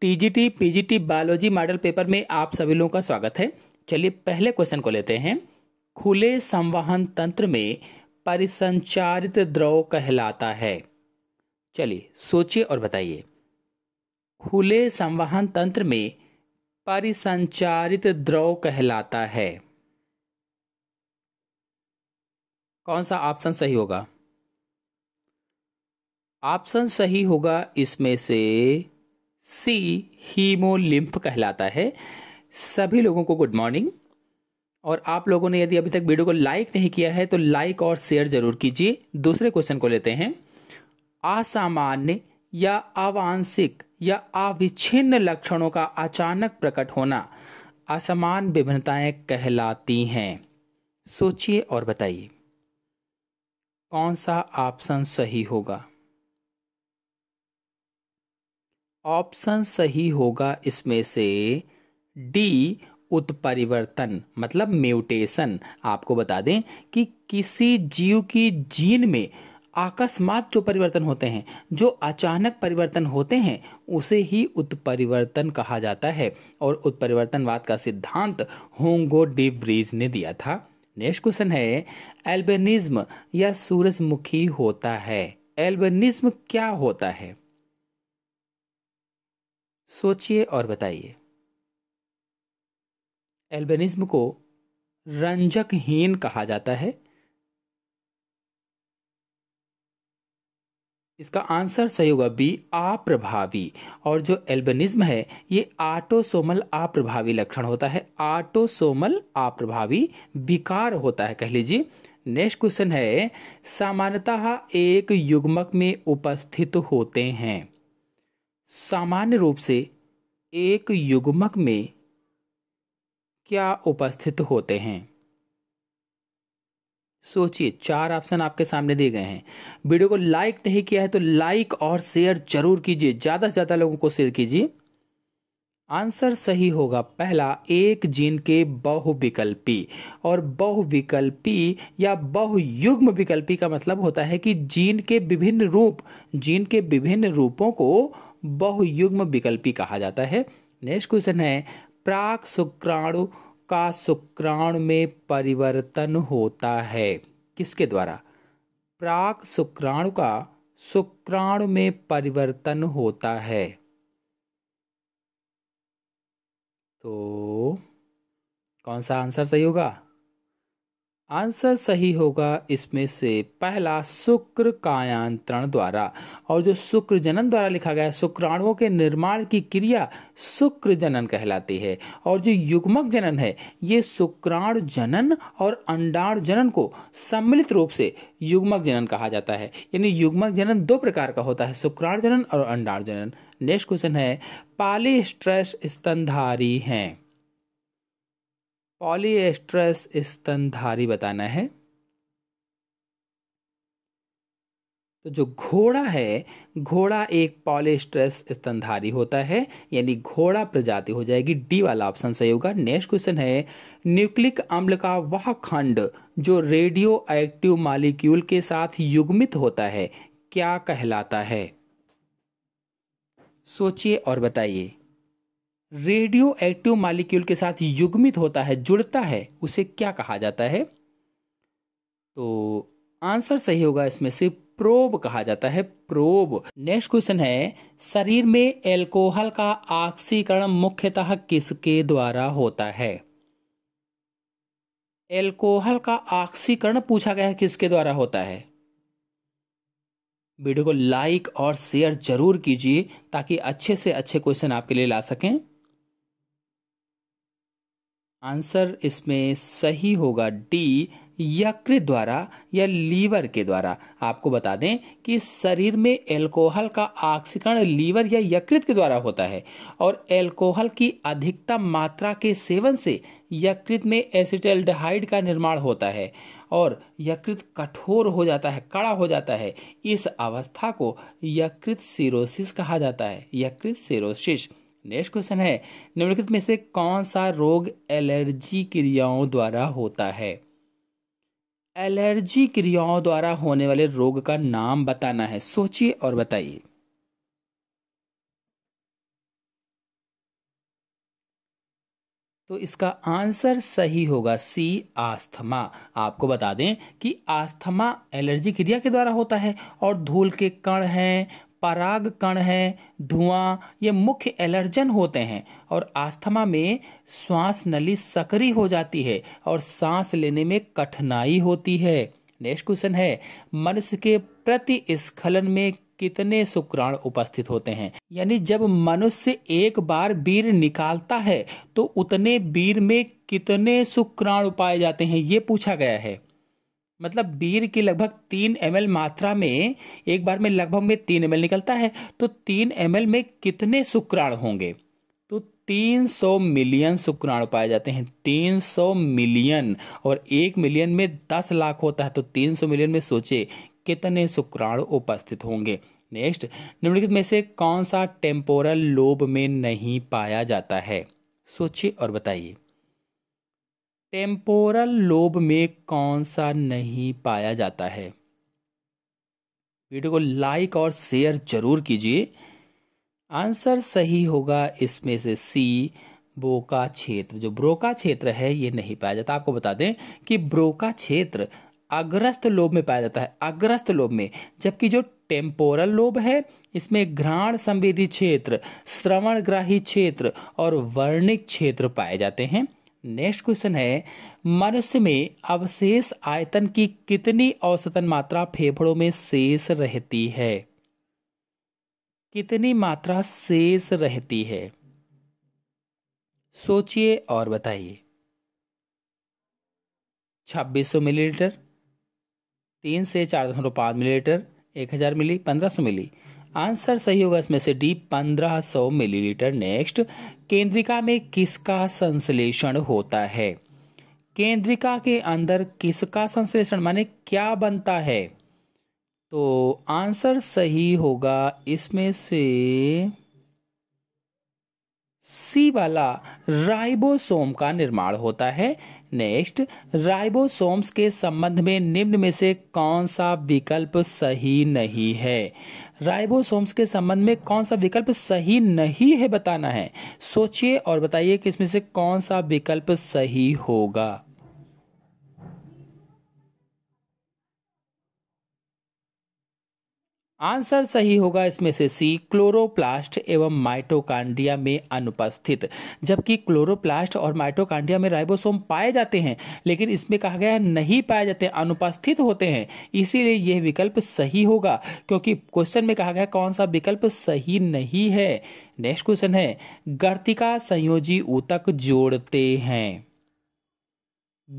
TGT PGT biology model paper में आप सभी लोगों का स्वागत है चलिए पहले क्वेश्चन को लेते हैं खुले संवहन तंत्र में परिसंचारित द्रव कहलाता है चलिए सोचिए और बताइए खुले संवहन तंत्र में परिसंचारित द्रव कहलाता है कौन सा ऑप्शन सही होगा ऑप्शन सही होगा इसमें से सी हीमोलिम्फ कहलाता है सभी लोगों को गुड मॉर्निंग और आप लोगों ने यदि अभी तक वीडियो को लाइक नहीं किया है तो लाइक और शेयर जरूर कीजिए दूसरे क्वेश्चन को लेते हैं असामान्य या आवांशिक या अविच्छिन्न लक्षणों का अचानक प्रकट होना असमान विभिन्नताएं कहलाती हैं सोचिए और बताइए कौन सा ऑप्शन सही होगा ऑप्शन सही होगा इसमें से डी उत्परिवर्तन मतलब म्यूटेशन आपको बता दें कि किसी जीव की जीन में अकस्मात जो परिवर्तन होते हैं जो अचानक परिवर्तन होते हैं उसे ही उत्परिवर्तन कहा जाता है और उत्परिवर्तनवाद का सिद्धांत होंगो डी ब्रिज ने दिया था नेक्स्ट क्वेश्चन है एल्बेनिज्म या सूरजमुखी होता है एल्बेनिज्म क्या होता है सोचिए और बताइए एल्बेनिज्म को रंजकहीन कहा जाता है इसका आंसर सही होगा बी आप्रभावी और जो एल्बनिज्म है ये आटोसोमल आप्रभावी लक्षण होता है आटोसोमल आप्रभावी विकार होता है कह लीजिए नेक्स्ट क्वेश्चन है सामान्यतः एक युग्मक में उपस्थित होते हैं सामान्य रूप से एक युग्मक में क्या उपस्थित होते हैं सोचिए चार ऑप्शन आपके सामने दिए गए हैं वीडियो को लाइक नहीं किया है तो लाइक और शेयर जरूर कीजिए ज़्यादा से ज़्यादा लोगों को शेयर कीजिए आंसर सही होगा पहला एक जीन के बहुविकल्पी और बहुविकल्पी या बहुयुग्म विकल्पी का मतलब होता है कि जीन के विभिन्न रूप जीन के विभिन्न रूपों को बहुयुग्म विकल्पी कहा जाता है नेक्स्ट क्वेश्चन है प्राक शुक्राणु का शुक्राणु में परिवर्तन होता है किसके द्वारा प्राक शुक्राणु का शुक्राणु में परिवर्तन होता है तो कौन सा आंसर सही होगा आंसर सही होगा इसमें से पहला शुक्र कायांतरण द्वारा और जो शुक्र जनन द्वारा लिखा गया है शुक्राणुओं के निर्माण की क्रिया शुक्र जनन कहलाती है और जो युग्मक जनन है ये शुक्राणु जनन और अंडाणु जनन को सम्मिलित रूप से युग्मक जनन कहा जाता है यानी युग्मक जनन दो प्रकार का होता है शुक्राणु जनन और अंडाणु जनन नेक्स्ट क्वेश्चन है पाली स्ट्रेस स्तनधारी हैं पॉलीएस्ट्रस स्तनधारी बताना है तो जो घोड़ा है घोड़ा एक पॉलीस्ट्रेस स्तनधारी होता है यानी घोड़ा प्रजाति हो जाएगी डी वाला ऑप्शन सही होगा नेक्स्ट क्वेश्चन है न्यूक्लिक अम्ल का वह खंड जो रेडियो एक्टिव मालिक्यूल के साथ युग्मित होता है क्या कहलाता है सोचिए और बताइए रेडियो एक्टिव मालिक्यूल के साथ युग्मित होता है जुड़ता है उसे क्या कहा जाता है तो आंसर सही होगा इसमें से प्रोब कहा जाता है प्रोब नेक्स्ट क्वेश्चन है शरीर में एल्कोहल का ऑक्सीकरण मुख्यतः किसके द्वारा होता है एल्कोहल का ऑक्सीकरण पूछा गया है किसके द्वारा होता है वीडियो को लाइक और शेयर जरूर कीजिए ताकि अच्छे से अच्छे क्वेश्चन आपके लिए ला सकें आंसर इसमें सही होगा डी यकृत द्वारा या लीवर के द्वारा आपको बता दें कि शरीर में एल्कोहल का आक्सीकरण लीवर या यकृत के द्वारा होता है और एल्कोहल की अधिकतम मात्रा के सेवन से यकृत में एसिटल्डिहाइड का निर्माण होता है और यकृत कठोर हो जाता है कड़ा हो जाता है इस अवस्था को यकृत सिरोसिस कहा जाता है यकृत सिरोसिस नेक्स्ट क्वेश्चन है निम्नलिखित में से कौन सा रोग एलर्जी क्रियाओं द्वारा होता है एलर्जी क्रियाओं द्वारा होने वाले रोग का नाम बताना है सोचिए और बताइए तो इसका आंसर सही होगा सी आस्थमा आपको बता दें कि आस्थमा एलर्जी क्रिया के द्वारा होता है और धूल के कण हैं पराग कण है धुआं ये मुख्य एलर्जन होते हैं और आस्थमा में श्वास नली सक्रिय हो जाती है और सांस लेने में कठिनाई होती है नेक्स्ट क्वेश्चन है मनुष्य के प्रति स्खलन में कितने शुक्राण उपस्थित होते हैं यानी जब मनुष्य एक बार बीर निकालता है तो उतने बीर में कितने शुक्राण पाए जाते हैं ये पूछा गया है मतलब बीर की लगभग तीन एम मात्रा में एक बार में लगभग में तीन एम निकलता है तो तीन एम में कितने शुक्राणु होंगे तो 300 मिलियन शुक्राणु पाए जाते हैं 300 मिलियन और एक मिलियन में 10 लाख होता है तो 300 मिलियन में सोचे कितने शुक्राणु उपस्थित होंगे नेक्स्ट निम्नलिखित में से कौन सा टेम्पोरल लोब में नहीं पाया जाता है सोचिए और बताइए टेम्पोरल लोब में कौन सा नहीं पाया जाता है वीडियो को लाइक और शेयर जरूर कीजिए आंसर सही होगा इसमें से सी ब्रोका क्षेत्र जो ब्रोका क्षेत्र है ये नहीं पाया जाता आपको बता दें कि ब्रोका क्षेत्र अग्रस्त लोब में पाया जाता है अग्रस्त लोब में जबकि जो टेम्पोरल लोब है इसमें घ्राण संवेदी क्षेत्र श्रवणग्राही क्षेत्र और वर्णिक क्षेत्र पाए जाते हैं नेक्स्ट क्वेश्चन है मनुष्य में अवशेष आयतन की कितनी औसतन मात्रा फेफड़ों में शेष रहती है कितनी मात्रा शेष रहती है सोचिए और बताइए 2600 मिलीलीटर तीन से चार दशमलव पाँच मिलीलीटर एक हज़ार मिली पंद्रह सौ मिली आंसर सही होगा इसमें से डी 1500 मिलीलीटर नेक्स्ट केंद्रिका में किसका संश्लेषण होता है केंद्रिका के अंदर किसका संश्लेषण माने क्या बनता है तो आंसर सही होगा इसमें से सी वाला राइबोसोम का निर्माण होता है नेक्स्ट राइबोसोम्स के संबंध में निम्न में से कौन सा विकल्प सही नहीं है राइबोसोम्स के संबंध में कौन सा विकल्प सही नहीं है बताना है सोचिए और बताइए कि इसमें से कौन सा विकल्प सही होगा आंसर सही होगा इसमें से सी क्लोरोप्लास्ट एवं माइटोकांड्रिया में अनुपस्थित जबकि क्लोरोप्लास्ट और माइटोकांड्रिया में राइबोसोम पाए जाते हैं लेकिन इसमें कहा गया है नहीं पाए जाते अनुपस्थित होते हैं इसीलिए यह विकल्प सही होगा क्योंकि क्वेश्चन में कहा गया कौन सा विकल्प सही नहीं है नेक्स्ट क्वेश्चन है गर्तिका संयोजी ऊतक जोड़ते हैं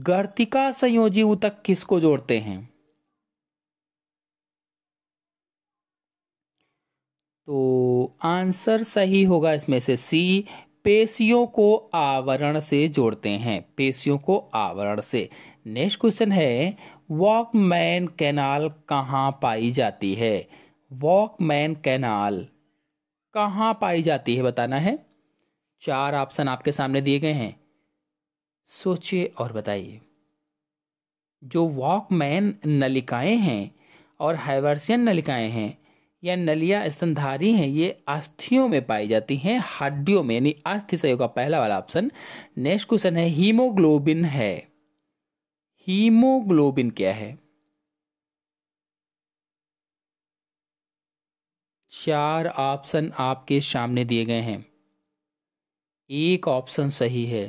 गर्तिका संयोजी ऊतक किसको जोड़ते हैं तो आंसर सही होगा इसमें से सी पेशियों को आवरण से जोड़ते हैं पेशियों को आवरण से नेक्स्ट क्वेश्चन है वॉकमैन कैनाल कहाँ पाई जाती है वॉकमैन कैनाल कहाँ पाई जाती है बताना है चार ऑप्शन आपके सामने दिए गए हैं सोचिए और बताइए जो वॉकमैन नलिकाएं हैं और हाइवर्सियन नलिकाएं हैं या नलिया स्तनधारी हैं ये अस्थियों में पाई जाती हैं हड्डियों में यानी अस्थि सहयोग का पहला वाला ऑप्शन नेक्स्ट क्वेश्चन है हीमोग्लोबिन है हीमोग्लोबिन क्या है चार ऑप्शन आपके सामने दिए गए हैं एक ऑप्शन सही है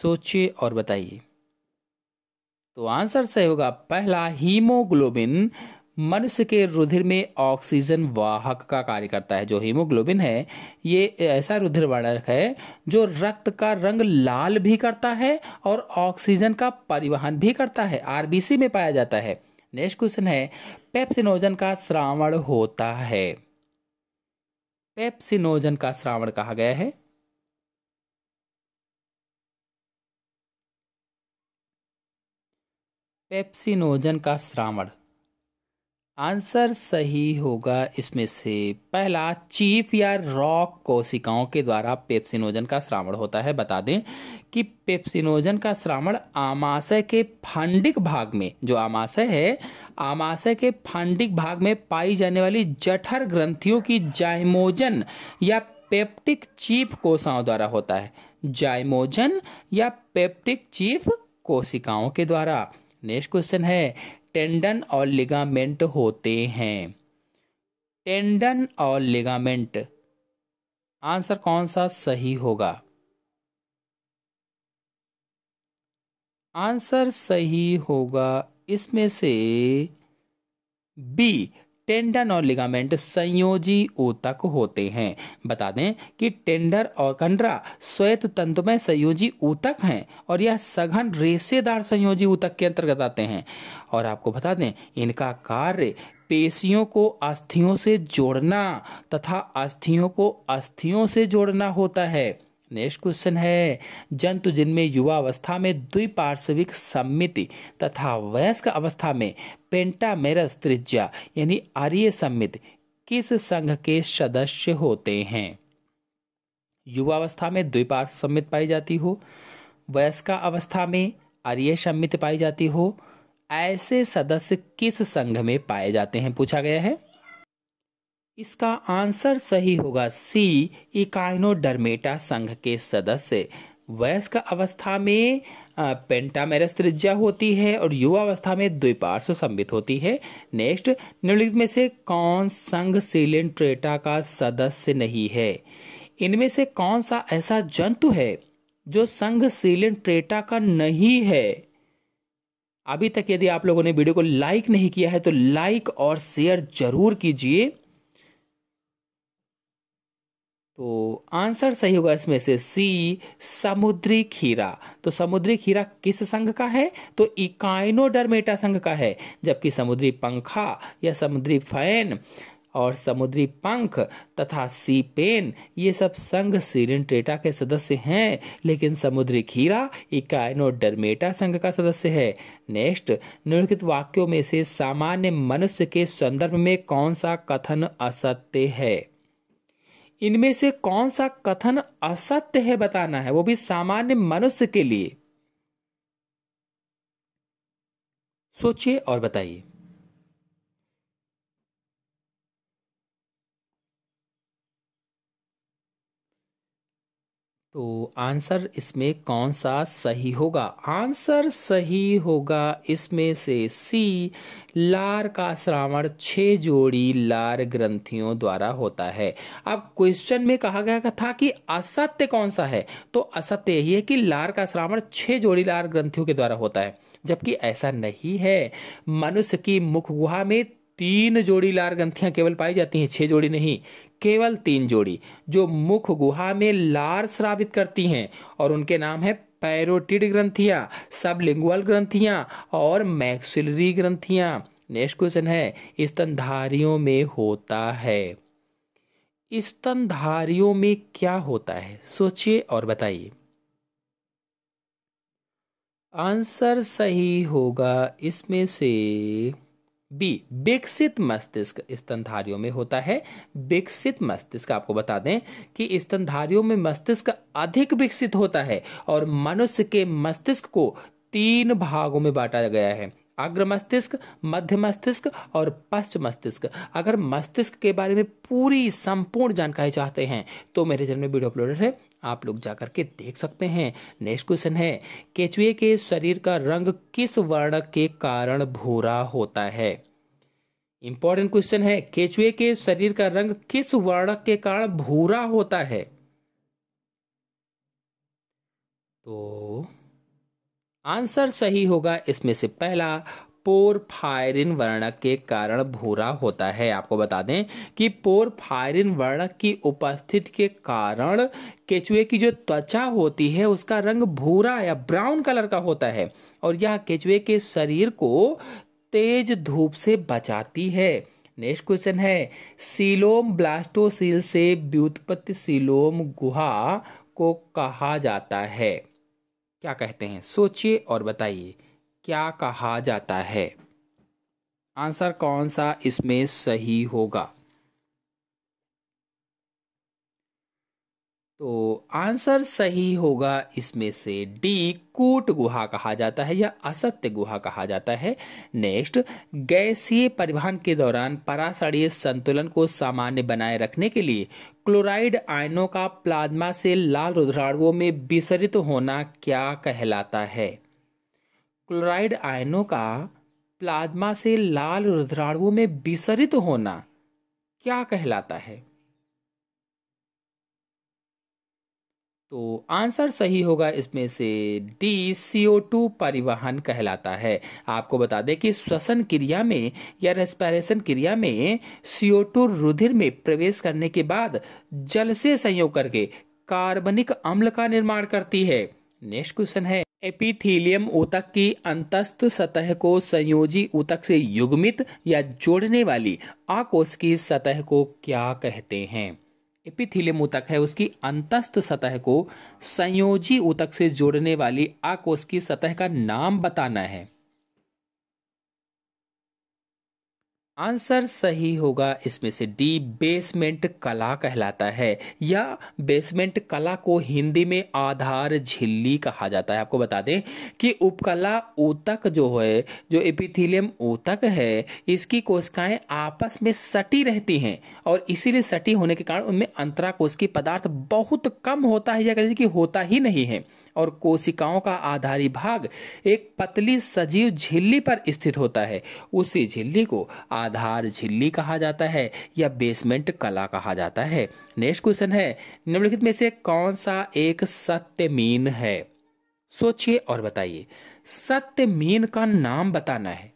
सोचिए और बताइए तो आंसर सही होगा पहला हीमोग्लोबिन मनुष्य के रुधिर में ऑक्सीजन वाहक का कार्य करता है जो हीमोग्लोबिन है ये ऐसा रुधिर वर्णक है जो रक्त का रंग लाल भी करता है और ऑक्सीजन का परिवहन भी करता है आरबीसी में पाया जाता है नेक्स्ट क्वेश्चन है पेप्सिनोजन का श्रावण होता है पेप्सिनोजन का श्रावण कहा गया है पेप्सिनोजन का श्रावण आंसर सही होगा इसमें से पहला चीफ या रॉक कोशिकाओं के द्वारा पेप्सिनोजन का श्रावण होता है बता दें कि पेप्सिनोजन का श्रावण आमाशय के फांडिक भाग में जो आमाशय है आमाशय के फांडिक भाग में पाई जाने वाली जठर ग्रंथियों की जाइमोजन या पेप्टिक चीफ कोशाओं द्वारा होता है जाइमोजन या पेप्टिक चीफ कोशिकाओं के द्वारा नेक्स्ट क्वेश्चन है टेंडन और लिगामेंट होते हैं टेंडन और लिगामेंट आंसर कौन सा सही होगा आंसर सही होगा इसमें से बी टेंडन और लिगामेंट संयोजी ऊतक होते हैं बता दें कि टेंडर और कंडरा श्वेत तंतु में संयोजी ऊतक हैं और यह सघन रेसेदार संयोजी ऊतक के अंतर्गत आते हैं और आपको बता दें इनका कार्य पेशियों को अस्थियों से जोड़ना तथा अस्थियों को अस्थियों से जोड़ना होता है नेक्स्ट क्वेश्चन है जंतु जिनमें युवा अवस्था में द्विपार्श्विक सम्मिति तथा वयस्क अवस्था में पेंटामेरस त्रिज्या यानी आर्य सम्मिति किस संघ के सदस्य होते हैं युवावस्था में द्विपार्श्व सम्मित पाई जाती हो वयस्क अवस्था में आर्य सम्मित पाई जाती हो ऐसे सदस्य किस संघ में पाए जाते हैं पूछा गया है इसका आंसर सही होगा सी इकाइनोडर्मेटा संघ के सदस्य वयस्क अवस्था में पेंटामेरस त्रिज्या होती है और युवा अवस्था में द्विपार्श्व संबित होती है नेक्स्ट निम्नलिखित में से कौन संघ सिलेंट्रेटा का सदस्य नहीं है इनमें से कौन सा ऐसा जंतु है जो संघ सिलेंट्रेटा का नहीं है अभी तक यदि आप लोगों ने वीडियो को लाइक नहीं किया है तो लाइक और शेयर जरूर कीजिए तो आंसर सही होगा इसमें से सी समुद्री खीरा तो समुद्री खीरा किस संघ का है तो इकाइनोडर्मेटा संघ का है जबकि समुद्री पंखा या समुद्री फैन और समुद्री पंख तथा सी पेन ये सब संघ सीरेंट्रेटा के सदस्य हैं लेकिन समुद्री खीरा इकाइनोडर्मेटा संघ का सदस्य है नेक्स्ट निम्नलिखित वाक्यों में से सामान्य मनुष्य के संदर्भ में कौन सा कथन असत्य है इनमें से कौन सा कथन असत्य है बताना है वो भी सामान्य मनुष्य के लिए सोचिए और बताइए तो आंसर इसमें कौन सा सही होगा आंसर सही होगा इसमें से सी लार का श्रावण छः जोड़ी लार ग्रंथियों द्वारा होता है अब क्वेश्चन में कहा गया था कि असत्य कौन सा है तो असत्य यही है कि लार का श्रावण छः जोड़ी लार ग्रंथियों के द्वारा होता है जबकि ऐसा नहीं है मनुष्य की मुख गुहा में तीन जोड़ी लार ग्रंथियां केवल पाई जाती हैं छह जोड़ी नहीं केवल तीन जोड़ी जो मुख गुहा में लार श्रावित करती हैं और उनके नाम है पैरोटिड ग्रंथियां सबलिंगुअल ग्रंथियां और मैक्सिलरी ग्रंथियां नेक्स्ट क्वेश्चन है स्तनधारियों में होता है स्तनधारियों में क्या होता है सोचिए और बताइए आंसर सही होगा इसमें से बी विकसित मस्तिष्क स्तनधारियों में होता है विकसित मस्तिष्क आपको बता दें कि स्तनधारियों में मस्तिष्क अधिक विकसित होता है और मनुष्य के मस्तिष्क को तीन भागों में बांटा गया है अग्र मस्तिष्क मध्य मस्तिष्क और पश्च मस्तिष्क अगर मस्तिष्क के बारे में पूरी संपूर्ण जानकारी चाहते हैं तो मेरे चैनल में वीडियो अपलोडेड है आप लोग जाकर के देख सकते हैं नेक्स्ट क्वेश्चन है केचुए के शरीर का रंग किस वर्ण के कारण भूरा होता है इंपॉर्टेंट क्वेश्चन है केचुए के शरीर का रंग किस वर्ण के कारण भूरा होता है तो आंसर सही होगा इसमें से पहला पोरफायरिन वर्णक के कारण भूरा होता है आपको बता दें कि पोरफायरिन वर्णक की उपस्थिति के कारण केचुए की जो त्वचा होती है उसका रंग भूरा या ब्राउन कलर का होता है और यह केचुए के शरीर को तेज धूप से बचाती है नेक्स्ट क्वेश्चन है सीलोम ब्लास्टोसील से व्युत्पत्ति सीलोम गुहा को कहा जाता है क्या कहते हैं सोचिए और बताइए क्या कहा जाता है आंसर कौन सा इसमें सही होगा तो आंसर सही होगा इसमें से डी कूट गुहा कहा जाता है या असत्य गुहा कहा जाता है नेक्स्ट गैसीय परिवहन के दौरान परासड़ीय संतुलन को सामान्य बनाए रखने के लिए क्लोराइड आयनों का प्लाज्मा से लाल रुद्राणुओं में विसरित होना क्या कहलाता है क्लोराइड आयनों का प्लाज्मा से लाल रुद्राणुओं में विसरित होना क्या कहलाता है तो आंसर सही होगा इसमें से डी टू परिवहन कहलाता है आपको बता दें कि श्वसन क्रिया में या रेस्पिरेशन क्रिया में टू रुधिर में प्रवेश करने के बाद जल से संयोग करके कार्बनिक अम्ल का निर्माण करती है नेक्स्ट क्वेश्चन है एपिथीलियम ऊतक की अंतस्थ सतह को संयोजी ऊतक से युग्मित या जोड़ने वाली आकोश की सतह को क्या कहते हैं एपिथीलियम ऊतक है उसकी अंतस्थ सतह को संयोजी ऊतक से जोड़ने वाली आकोश की सतह का नाम बताना है आंसर सही होगा इसमें से डी बेसमेंट कला कहलाता है या बेसमेंट कला को हिंदी में आधार झिल्ली कहा जाता है आपको बता दें कि उपकला ऊतक जो है जो एपिथेलियम ऊतक है इसकी कोशिकाएं आपस में सटी रहती हैं और इसीलिए सटी होने के कारण उनमें अंतरा कोश की पदार्थ बहुत कम होता है या कह लीजिए कि होता ही नहीं है और कोशिकाओं का आधारी भाग एक पतली सजीव झिल्ली पर स्थित होता है उसी झिल्ली को आधार झिल्ली कहा जाता है या बेसमेंट कला कहा जाता है नेक्स्ट क्वेश्चन है निम्नलिखित में से कौन सा एक सत्य मीन है सोचिए और बताइए सत्य मीन का नाम बताना है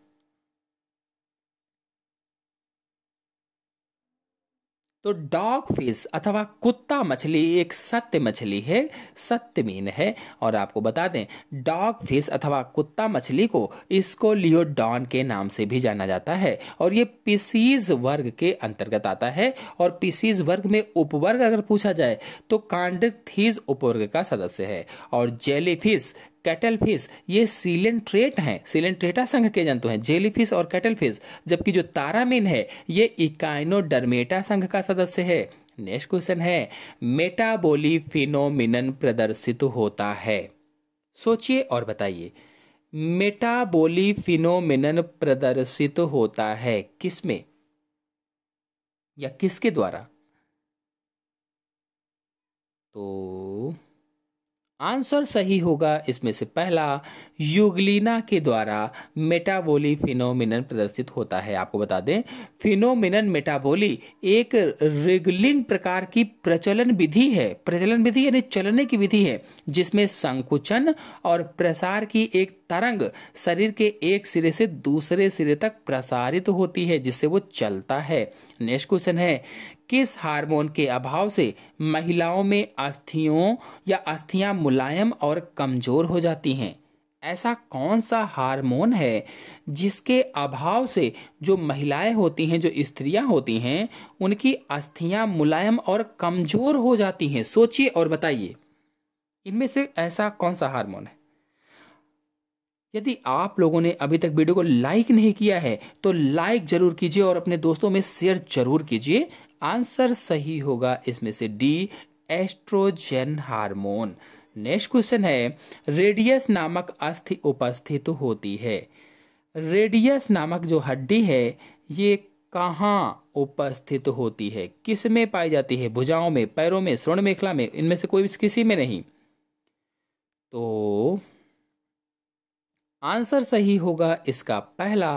तो डॉग फिश अथवा कुत्ता मछली एक सत्य मछली है सत्य मीन है और आपको बता दें डॉग फिश अथवा कुत्ता मछली को इसको लियोडॉन के नाम से भी जाना जाता है और ये पीसीज वर्ग के अंतर्गत आता है और पीसीज वर्ग में उपवर्ग अगर पूछा जाए तो कांड थीज उपवर्ग का सदस्य है और जेली फिश कैटल फिश ये सीलेंट्रेट हैं सीलेंट्रेटा संघ के जंतु हैं जेलीफिश और कैटल फिश जबकि जो तारामिन है ये इकाइनोडर्मेटा संघ का सदस्य है नेक्स्ट क्वेश्चन है मेटाबोली फिनोमिनन प्रदर्शित होता है सोचिए और बताइए मेटाबोली फिनोमिनन प्रदर्शित होता है किसमें या किसके द्वारा तो आंसर सही होगा इसमें से पहला युगलिना के द्वारा मेटाबोली फिनोमिनन प्रदर्शित होता है आपको बता दें फिनोमिनन मेटाबोली एक रिगलिंग प्रकार की प्रचलन विधि है प्रचलन विधि यानी चलने की विधि है जिसमें संकुचन और प्रसार की एक तरंग शरीर के एक सिरे से दूसरे सिरे तक प्रसारित होती है जिससे वो चलता है नेक्स्ट क्वेश्चन है किस हार्मोन के अभाव से महिलाओं में अस्थियों या अस्थियां मुलायम और कमज़ोर हो जाती हैं ऐसा कौन सा हार्मोन है जिसके अभाव से जो महिलाएं होती हैं जो स्त्रियां होती हैं उनकी अस्थियां मुलायम और कमज़ोर हो जाती हैं सोचिए और बताइए इनमें से ऐसा कौन सा हार्मोन है यदि आप लोगों ने अभी तक वीडियो को लाइक नहीं किया है तो लाइक जरूर कीजिए और अपने दोस्तों में शेयर जरूर कीजिए आंसर सही होगा इसमें से D oestrogen hormone next question है रेडियस नामक अस्थि उपस्थित तो होती है रेडियस नामक जो हड्डी है ये कहाँ उपस्थित तो होती है किस में पाई जाती है भुजाओं में पैरों में स्वर्ण मेखला में इनमें से कोई किसी में नहीं तो आंसर सही होगा इसका पहला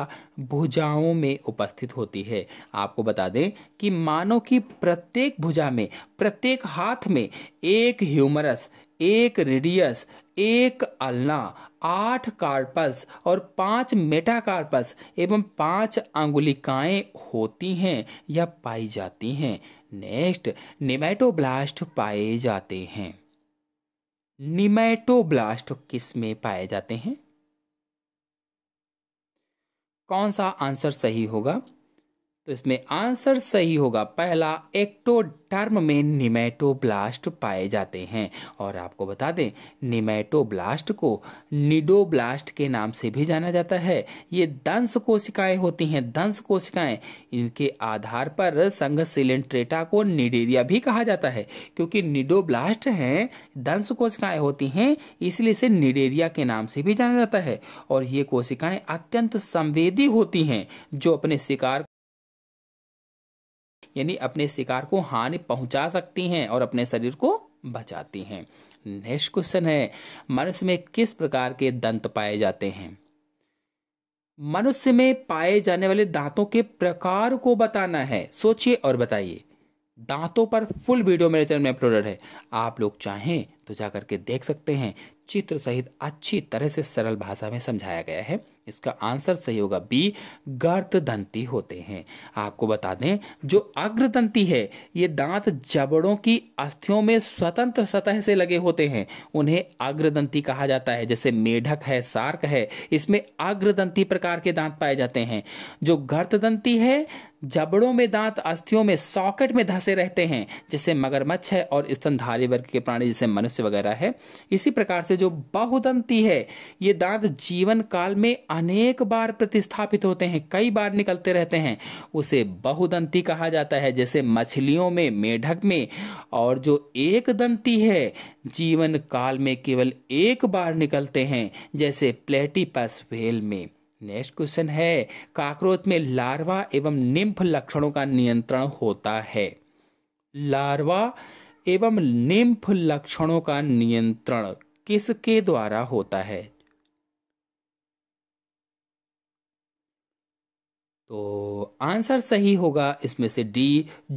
भुजाओं में उपस्थित होती है आपको बता दें कि मानव की प्रत्येक भुजा में प्रत्येक हाथ में एक ह्यूमरस एक रेडियस एक अलना आठ कार्पल्स और पांच मेटाकार्पस एवं पांच अंगुलिकाएं होती हैं या पाई जाती हैं नेक्स्ट निमेटोब्लास्ट पाए जाते हैं निमेटोब्लास्ट किस में पाए जाते हैं कौन सा आंसर सही होगा तो इसमें आंसर सही होगा पहला एक्टोडर्म में निमेटोब्लास्ट पाए जाते हैं और आपको बता दें निमेटोब्लास्ट को निडोब्लास्ट के नाम से भी जाना जाता है ये दंश कोशिकाएं होती हैं दंश कोशिकाएं इनके आधार पर संघ सिलेंट्रेटा को निडेरिया भी कहा जाता है क्योंकि निडोब्लास्ट हैं दंश कोशिकाएं होती हैं इसलिए इसे निडेरिया के नाम से भी जाना जाता है और ये कोशिकाएं अत्यंत संवेदी होती हैं जो अपने शिकार यानी अपने शिकार को हानि पहुंचा सकती हैं और अपने शरीर को बचाती हैं नेक्स्ट क्वेश्चन है मनुष्य में किस प्रकार के दंत पाए जाते हैं मनुष्य में पाए जाने वाले दांतों के प्रकार को बताना है सोचिए और बताइए दांतों पर फुल वीडियो मेरे चैनल में अपलोडेड है आप लोग चाहें तो जाकर के देख सकते हैं चित्र सहित अच्छी तरह से सरल भाषा में समझाया गया है इसका आंसर सही होगा बी दंती होते हैं आपको बता दें जो अग्रदंती है ये दांत जबड़ों की अस्थियों में स्वतंत्र सतह से लगे होते हैं उन्हें अग्रदंती कहा जाता है जैसे मेढक है सार्क है इसमें अग्रदंती प्रकार के दांत पाए जाते हैं जो गर्त दंती है जबड़ों में दांत अस्थियों में सॉकेट में धंसे रहते हैं जैसे मगरमच्छ है और स्तनधारी वर्ग के प्राणी जैसे मनुष्य वगैरह है इसी प्रकार से जो बहुदंती है ये दांत जीवन काल में अनेक बार प्रतिस्थापित होते हैं कई बार निकलते रहते हैं उसे बहुदंती कहा जाता है जैसे मछलियों में मेढक में और जो एक दंती है जीवन काल में केवल एक बार निकलते हैं जैसे प्लेटिपस व्हेल में नेक्स्ट क्वेश्चन है काकरोच में लार्वा एवं निम्फ लक्षणों का नियंत्रण होता है लार्वा एवं निम्फ लक्षणों का नियंत्रण किसके द्वारा होता है तो आंसर सही होगा इसमें से डी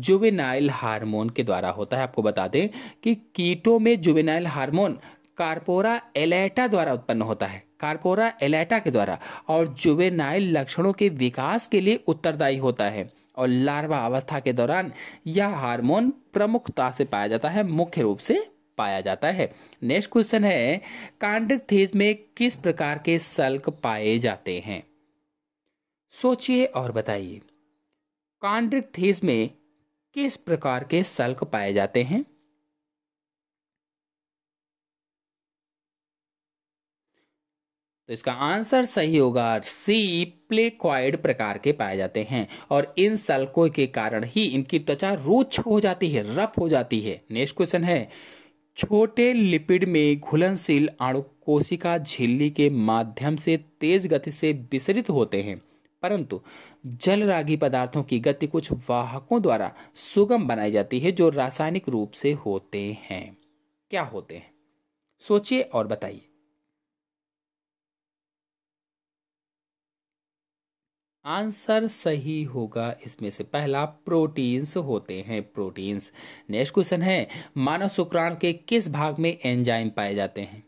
जुबेनाइल हार्मोन के द्वारा होता है आपको बता दें कि कीटों में जुबेनाइल हार्मोन कार्पोरा एलेटा द्वारा उत्पन्न होता है कार्पोरा एलेटा के द्वारा और जुवेनाइल लक्षणों के विकास के लिए उत्तरदायी होता है और लार्वा अवस्था के दौरान यह हार्मोन प्रमुखता से पाया जाता है मुख्य रूप से पाया जाता है नेक्स्ट क्वेश्चन है कांड्रिक में किस प्रकार के सल्क पाए जाते हैं सोचिए और बताइए कांड्रिक में किस प्रकार के सल्क पाए जाते हैं तो इसका आंसर सही होगा सी प्लेक्वाइड प्रकार के पाए जाते हैं और इन सलकों के कारण ही इनकी त्वचा रूच हो जाती है रफ हो जाती है नेक्स्ट क्वेश्चन है छोटे लिपिड में घुलनशील आणु कोशिका झिल्ली के माध्यम से तेज गति से विसरित होते हैं परंतु जलरागी पदार्थों की गति कुछ वाहकों द्वारा सुगम बनाई जाती है जो रासायनिक रूप से होते हैं क्या होते हैं सोचिए और बताइए आंसर सही होगा इसमें से पहला प्रोटीन्स होते हैं प्रोटीन्स नेक्स्ट क्वेश्चन है मानव शुक्राणु के किस भाग में एंजाइम पाए जाते हैं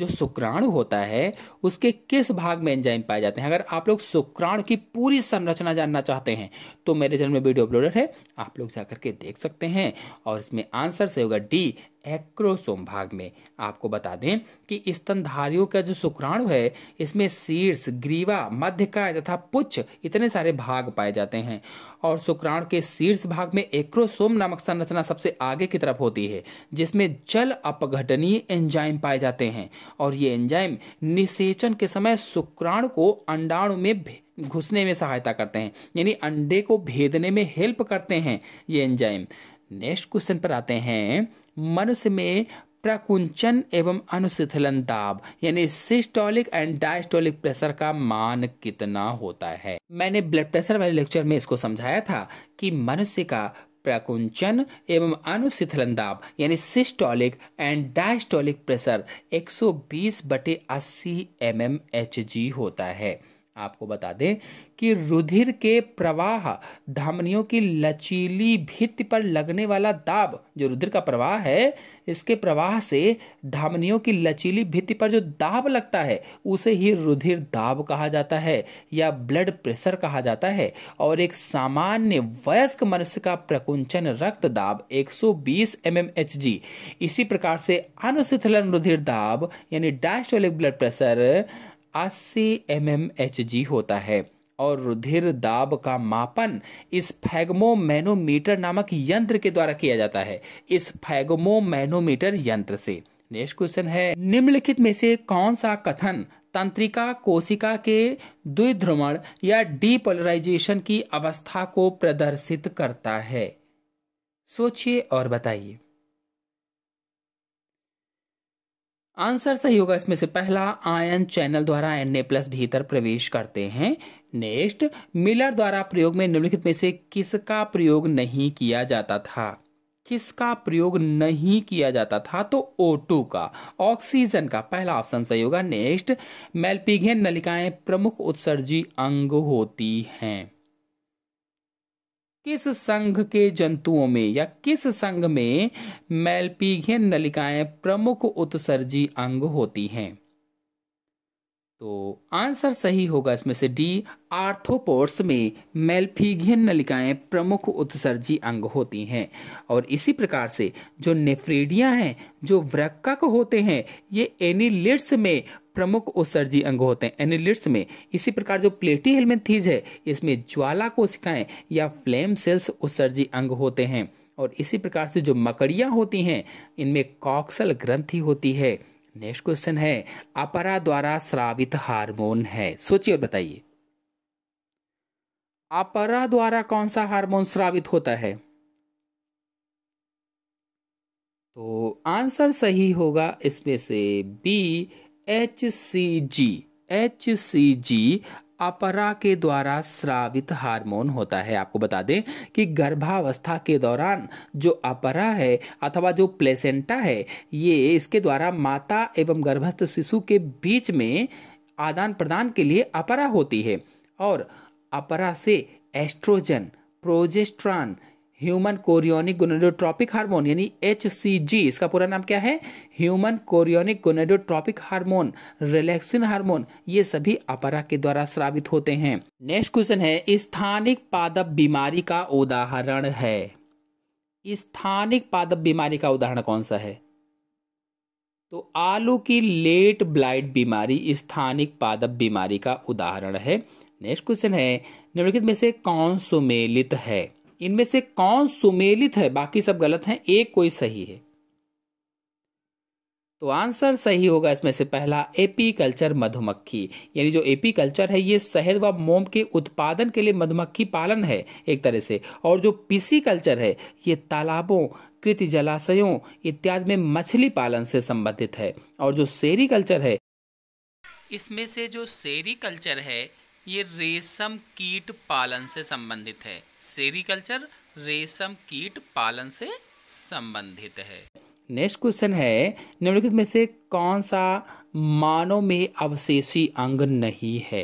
जो शुक्राणु होता है उसके किस भाग में एंजाइम पाए जाते हैं अगर आप लोग शुक्राणु की पूरी संरचना जानना चाहते हैं तो मेरे चैनल में वीडियो अपलोडेड है आप लोग जाकर के देख सकते हैं और इसमें आंसर सही होगा डी एक्रोसोम भाग में आपको बता दें कि स्तनधारियों का जो शुक्राणु है इसमें शीर्ष ग्रीवा मध्यकाय तथा पुच्छ इतने सारे भाग पाए जाते हैं और शुक्राणु के शीर्ष भाग में एक्रोसोम नामक संरचना सबसे आगे की तरफ होती है जिसमें जल अपघटनीय एंजाइम पाए जाते हैं और ये एंजाइम निषेचन के समय शुक्राणु को अंडाणु में घुसने में सहायता करते हैं यानी अंडे को भेदने में हेल्प करते हैं ये एंजाइम नेक्स्ट क्वेश्चन पर आते हैं मनुष्य में प्रकुंचन एवं अनुशिथिलन दाब यानी सिस्टोलिक एंड डायस्टोलिक प्रेशर का मान कितना होता है मैंने ब्लड प्रेशर वाले लेक्चर में इसको समझाया था कि मनुष्य का प्रकुंचन एवं अनुशिथिलन दाब यानी सिस्टोलिक एंड डायस्टोलिक प्रेशर 120 बटे अस्सी एम होता है आपको बता दें कि रुधिर के प्रवाह धमनियों की लचीली भित्ति पर लगने वाला दाब जो रुधिर का प्रवाह है इसके प्रवाह से धमनियों की लचीली भित्ति पर जो दाब लगता है उसे ही रुधिर दाब कहा जाता है या ब्लड प्रेशर कहा जाता है और एक सामान्य वयस्क मनुष्य का प्रकुंचन रक्त दाब 120 mmHg इसी प्रकार से अनुशिथिलन रुधिर दाब यानी डायस्टोलिक ब्लड प्रेशर 80 mmHg होता है और रुधिर दाब का मापन इस फैगमोमैनोमीटर नामक यंत्र के द्वारा किया जाता है इस फैगमोमैनोमीटर यंत्र से नेक्स्ट क्वेश्चन है निम्नलिखित में से कौन सा कथन तंत्रिका कोशिका के द्विध्रमण या डीपोलराइजेशन की अवस्था को प्रदर्शित करता है सोचिए और बताइए आंसर सही होगा इसमें से पहला आयन चैनल द्वारा एन ए प्लस भीतर प्रवेश करते हैं नेक्स्ट मिलर द्वारा प्रयोग में निम्नलिखित में से किसका प्रयोग नहीं किया जाता था किसका प्रयोग नहीं किया जाता था तो O2 का ऑक्सीजन का पहला ऑप्शन सही होगा नेक्स्ट मेलपिघियन नलिकाएं प्रमुख उत्सर्जी अंग होती हैं किस संघ के जंतुओं में या किस संघ में मेलपिघियन नलिकाएं प्रमुख उत्सर्जी अंग होती हैं तो आंसर सही होगा इसमें से डी आर्थोपोर्स में मेल्फीगियन नलिकाएं प्रमुख उत्सर्जी अंग होती हैं और इसी प्रकार से जो नेफ्रेडिया हैं जो वृक्क होते हैं ये एनिलिट्स में प्रमुख उत्सर्जी अंग होते हैं एनिलिट्स में इसी प्रकार जो प्लेटी हेलमेंथीज है इसमें ज्वाला कोशिकाएं या फ्लेम सेल्स उत्सर्जी अंग होते हैं और इसी प्रकार से जो मकड़ियाँ होती हैं इनमें कॉक्सल ग्रंथि होती है नेक्स्ट क्वेश्चन है अपरा द्वारा स्रावित हार्मोन है सोचिए और बताइए अपरा द्वारा कौन सा हार्मोन स्रावित होता है तो आंसर सही होगा इसमें से B H C G H C G अपरा के द्वारा स्रावित हार्मोन होता है आपको बता दें कि गर्भावस्था के दौरान जो अपरा है अथवा जो प्लेसेंटा है ये इसके द्वारा माता एवं गर्भस्थ शिशु के बीच में आदान प्रदान के लिए अपरा होती है और अपरा से oestrogen progesterone human chorionic gonadotropic hormone यानी एच इसका पूरा नाम क्या है human chorionic gonadotropic hormone relaxin hormone ये सभी अपरा के द्वारा स्रावित होते हैं नेक्स्ट क्वेश्चन है स्थानिक पादप बीमारी का उदाहरण है स्थानिक पादप बीमारी का उदाहरण कौन सा है तो आलू की लेट ब्लाइट बीमारी स्थानिक पादप बीमारी का उदाहरण है नेक्स्ट क्वेश्चन है निम्नलिखित में से कौन सुमेलित है इनमें से कौन सुमेलित है बाकी सब गलत हैं एक कोई सही है तो आंसर सही होगा इसमें से पहला एपी कल्चर मधुमक्खी यानी जो एपी कल्चर है ये शहद व मोम के उत्पादन के लिए मधुमक्खी पालन है एक तरह से और जो पीसी कल्चर है ये तालाबों कृति जलाशयों इत्यादि में मछली पालन से संबंधित है और जो शेरी कल्चर है इसमें से जो शेरी कल्चर है ये रेशम कीट पालन से संबंधित है सेरिकल्चर रेशम कीट पालन से संबंधित है नेक्स्ट क्वेश्चन है निम्नलिखित में से कौन सा मानव में अवशेषी अंग नहीं है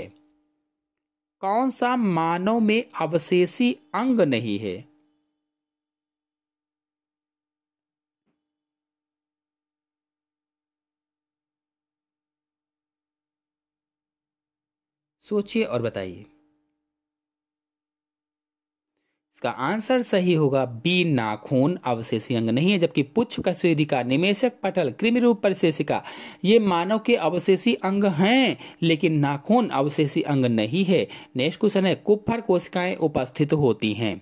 कौन सा मानव में अवशेषी अंग नहीं है सोचिए और बताइए इसका आंसर सही होगा बी नाखून अवशेषी अंग नहीं है जबकि पुच्छ कशेरिका निमेशक पटल कृमि रूप परिशेषिका ये मानव के अवशेषी अंग हैं लेकिन नाखून अवशेषी अंग नहीं है नेक्स्ट क्वेश्चन है कुफर कोशिकाएं उपस्थित होती हैं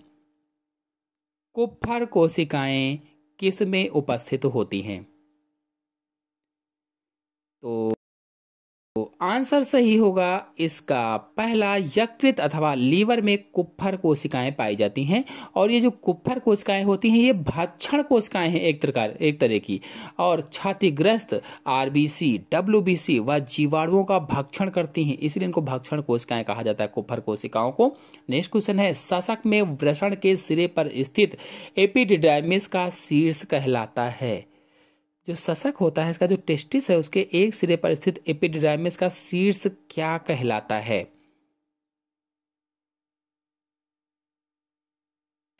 कुफर कोशिकाएं किस में उपस्थित होती हैं तो तो आंसर सही होगा इसका पहला यकृत अथवा लीवर में कुफर कोशिकाएं पाई जाती हैं और ये जो कुफर कोशिकाएं होती हैं ये भक्षण कोशिकाएं हैं एक प्रकार एक तरह की और छातीग्रस्त आरबीसी डब्ल्यूबीसी व जीवाणुओं का भक्षण करती हैं इसलिए इनको भक्षण कोशिकाएं कहा जाता है कुफर कोशिकाओं को नेक्स्ट क्वेश्चन है शशक में वृषण के सिरे पर स्थित एपिडिडाइमिस का शीर्ष कहलाता है जो शशक होता है इसका जो टेस्टिस है उसके एक सिरे पर स्थित एपिडिडाइमिस का शीर्ष क्या कहलाता है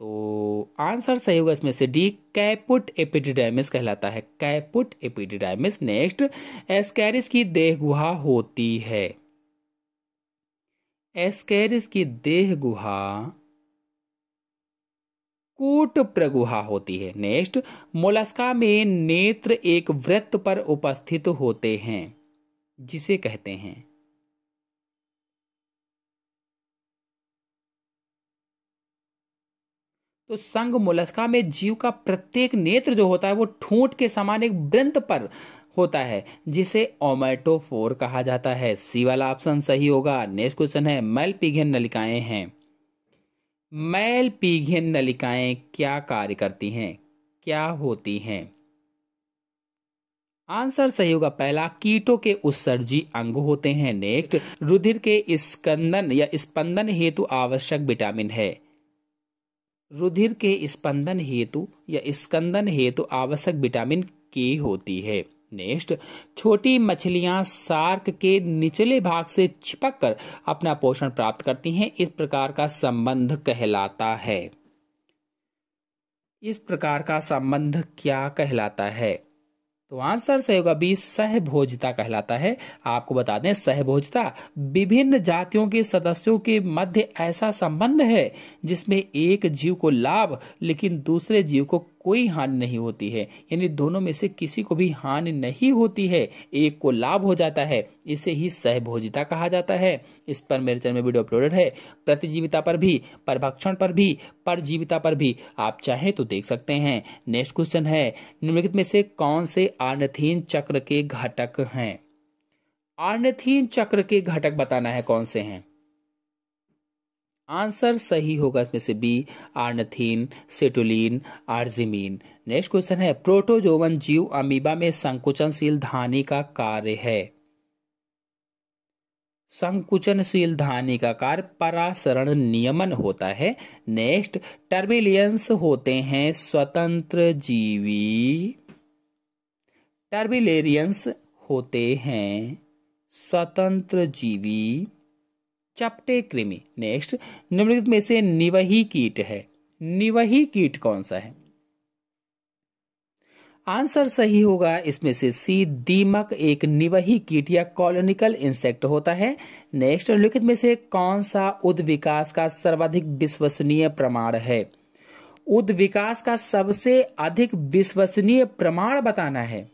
तो आंसर सही होगा इसमें से डी कैपुट एपिडिडाइमिस कहलाता है कैपुट एपिडिडाइमिस नेक्स्ट एस्कैरिस की देह गुहा होती है एस्कैरिस की देह गुहा कूट प्रगुहा होती है नेक्स्ट मोलस्का में नेत्र एक वृत्त पर उपस्थित होते हैं जिसे कहते हैं तो संघ मोलस्का में जीव का प्रत्येक नेत्र जो होता है वो ठूंठ के समान एक वृंत पर होता है जिसे ओमेटोफोर कहा जाता है सी वाला ऑप्शन सही होगा नेक्स्ट क्वेश्चन है मल पिघन नलिकाएं हैं मैल पीघिन नलिकाएं क्या कार्य करती हैं क्या होती हैं आंसर सही होगा पहला कीटों के उत्सर्जी अंग होते हैं नेक्स्ट रुधिर के स्कंदन या स्पंदन हेतु आवश्यक विटामिन है रुधिर के स्पंदन हेतु या स्कंदन हेतु आवश्यक विटामिन के होती है नेक्स्ट छोटी मछलियां सार्क के निचले भाग से छिपक कर अपना पोषण प्राप्त करती हैं इस प्रकार का संबंध कहलाता है इस प्रकार का संबंध क्या कहलाता है तो आंसर सही होगा बी सहभोजता कहलाता है आपको बता दें सहभोजता विभिन्न जातियों के सदस्यों के मध्य ऐसा संबंध है जिसमें एक जीव को लाभ लेकिन दूसरे जीव को कोई हानि नहीं होती है यानी दोनों में से किसी को भी हानि नहीं होती है एक को लाभ हो जाता है इसे ही सहभोजिता कहा जाता है इस पर मेरे चैनल में वीडियो अपलोडेड है प्रतिजीविता पर भी परभक्षण पर भी परजीविता पर भी आप चाहे तो देख सकते हैं नेक्स्ट क्वेश्चन है निम्नलिखित में से कौन से आर्नथीन चक्र के घटक हैं आर्नथीन चक्र के घटक बताना है कौन से हैं आंसर सही होगा इसमें से B ornithine citrulline arginine next question है प्रोटोजोवन जीव अमीबा में संकुचनशील धानी का कार्य है संकुचनशील धानी का कार्य परासरण नियमन होता है नेक्स्ट टर्बिलियंस होते हैं स्वतंत्र जीवी टर्बिलेरियंस होते हैं स्वतंत्र जीवी चपटे कृमि नेक्स्ट निम्नलिखित में से निवही कीट है निवही कीट कौन सा है आंसर सही होगा इसमें से सी दीमक एक निवही कीट या कॉलोनिकल इंसेक्ट होता है नेक्स्ट निम्नलिखित में से कौन सा उद्विकास का सर्वाधिक विश्वसनीय प्रमाण है उद्विकास का सबसे अधिक विश्वसनीय प्रमाण बताना है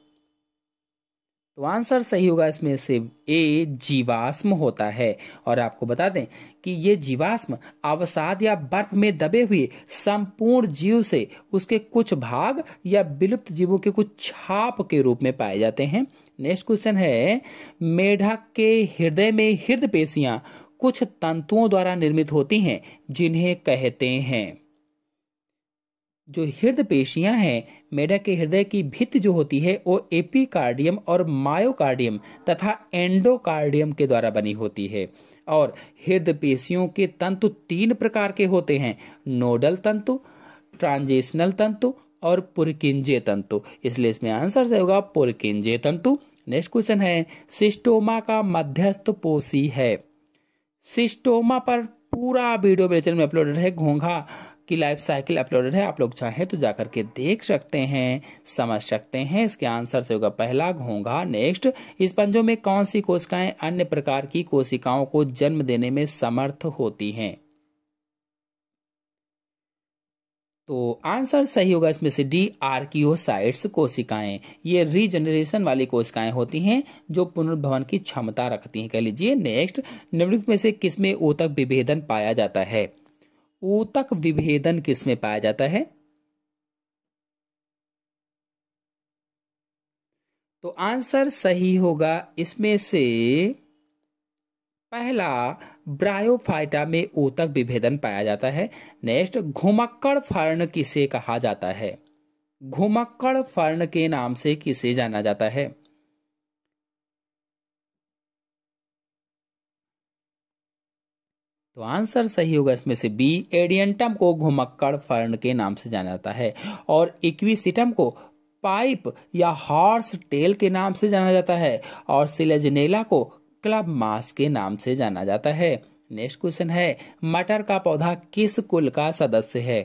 तो आंसर सही होगा इसमें से ए जीवाश्म होता है और आपको बता दें कि ये जीवाश्म अवसाद या बर्फ में दबे हुए संपूर्ण जीव से उसके कुछ भाग या विलुप्त जीवों के कुछ छाप के रूप में पाए जाते हैं नेक्स्ट क्वेश्चन है मेढक के हृदय में हृदय पेशियां कुछ तंतुओं द्वारा निर्मित होती हैं जिन्हें कहते हैं जो हृदय पेशियां हैं मेढक के हृदय की भित्त जो होती है वो एपिकार्डियम और मायोकार्डियम तथा एंडोकार्डियम के द्वारा बनी होती है और हृदय पेशियों के तंतु तीन प्रकार के होते हैं नोडल तंतु ट्रांजेशनल तंतु और पुरकिंजे तंतु इसलिए इसमें आंसर से होगा पुरकिंजे तंतु नेक्स्ट क्वेश्चन है सिस्टोमा का मध्यस्थ पोषी है सिस्टोमा पर पूरा वीडियो मेरे चैनल में अपलोडेड है घोंघा की लाइफ साइकिल अपलोडेड है आप लोग चाहे तो जाकर के देख सकते हैं समझ सकते हैं इसके आंसर से होगा पहला घोंगा नेक्स्ट स्पंजों में कौन सी कोशिकाएं अन्य प्रकार की कोशिकाओं को जन्म देने में समर्थ होती हैं तो आंसर सही होगा इसमें से डी आर्कियोसाइट्स कोशिकाएं ये रीजनरेशन वाली कोशिकाएं होती हैं जो पुनर्भवन की क्षमता रखती हैं कह लीजिए नेक्स्ट निम्नलिखित में से किसमें ओतक विभेदन पाया जाता है ऊतक विभेदन किसमें पाया जाता है तो आंसर सही होगा इसमें से पहला ब्रायोफाइटा में ऊतक विभेदन पाया जाता है नेक्स्ट घुमक्कड़ फर्ण किसे कहा जाता है घुमक्कड़ फर्ण के नाम से किसे जाना जाता है तो आंसर सही होगा इसमें से बी एडियंटम को घुमक्कड़ फर्न के नाम से जाना जाता है और इक्विसिटम को पाइप या हॉर्स टेल के नाम से जाना जाता है और सिलेजनेला को क्लब मास के नाम से जाना जाता है नेक्स्ट क्वेश्चन है मटर का पौधा किस कुल का सदस्य है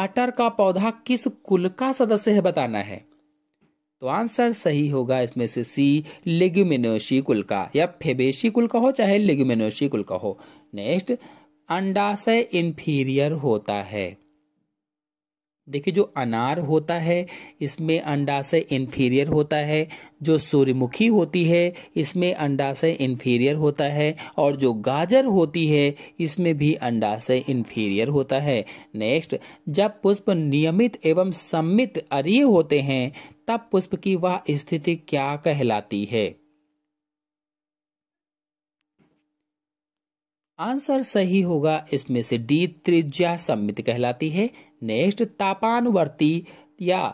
मटर का पौधा किस कुल का सदस्य है बताना है तो आंसर सही होगा इसमें से सी लेग्यूमिनोशी कुल का या फेबेशी कुल का हो चाहे लेग्यूमिनोशी कुल का हो नेक्स्ट अंडाशय इन्फीरियर होता है देखिए जो अनार होता है इसमें अंडाशय इन्फीरियर होता है जो सूर्यमुखी होती है इसमें अंडाशय इन्फीरियर होता है और जो गाजर होती है इसमें भी अंडाशय इन्फीरियर होता है नेक्स्ट जब पुष्प नियमित एवं सम्मित अरिय होते हैं तब पुष्प की वह स्थिति क्या कहलाती है आंसर सही होगा इसमें से डी त्रिज्या सम्मित कहलाती है नेक्स्ट तापानुवर्ती या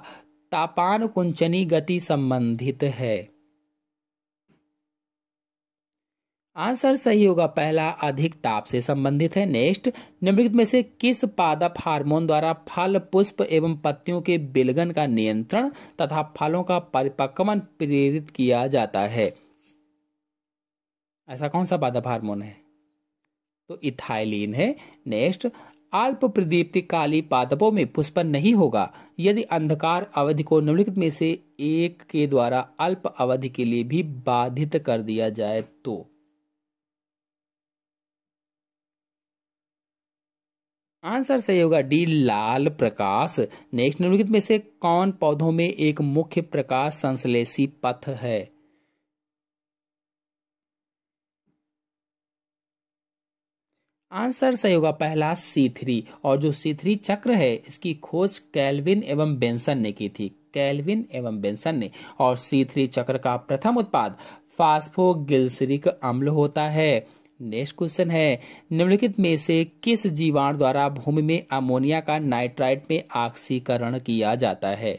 तापानुकुंचनी गति संबंधित है आंसर सही होगा पहला अधिक ताप से संबंधित है नेक्स्ट निम्नलिखित में से किस पादप हार्मोन द्वारा फल पुष्प एवं पत्तियों के बिलगन का नियंत्रण तथा फलों का परिपक्वन प्रेरित किया जाता है ऐसा कौन सा पादप हार्मोन है तो इथाइलिन है नेक्स्ट अल्प प्रदीप्तिकाली पादपों में पुष्पन नहीं होगा यदि अंधकार अवधि को निम्नलिखित में से एक के द्वारा अल्प अवधि के लिए भी बाधित कर दिया जाए तो आंसर सही होगा डी लाल प्रकाश नेक्स्ट निम्नलिखित में से कौन पौधों में एक मुख्य प्रकाश संश्लेषी पथ है आंसर सही होगा पहला सी थ्री और जो सी थ्री चक्र है इसकी खोज कैल्विन एवं बेंसन ने की थी कैल्विन एवं बेंसन ने और सी थ्री चक्र का प्रथम उत्पाद फास्फोगिल्सरिक अम्ल होता है नेक्स्ट क्वेश्चन है निम्नलिखित में से किस जीवाणु द्वारा भूमि में अमोनिया का नाइट्राइट में ऑक्सीकरण किया जाता है